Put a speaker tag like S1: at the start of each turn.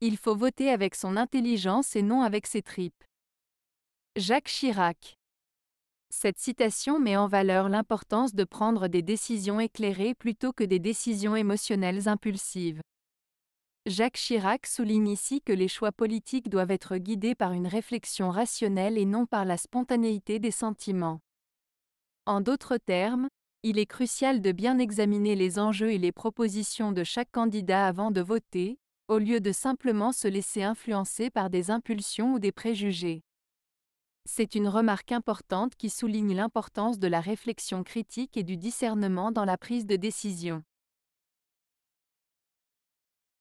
S1: Il faut voter avec son intelligence et non avec ses tripes. Jacques Chirac. Cette citation met en valeur l'importance de prendre des décisions éclairées plutôt que des décisions émotionnelles impulsives. Jacques Chirac souligne ici que les choix politiques doivent être guidés par une réflexion rationnelle et non par la spontanéité des sentiments. En d'autres termes, il est crucial de bien examiner les enjeux et les propositions de chaque candidat avant de voter, au lieu de simplement se laisser influencer par des impulsions ou des préjugés. C'est une remarque importante qui souligne l'importance de la réflexion critique et du discernement dans la prise de décision.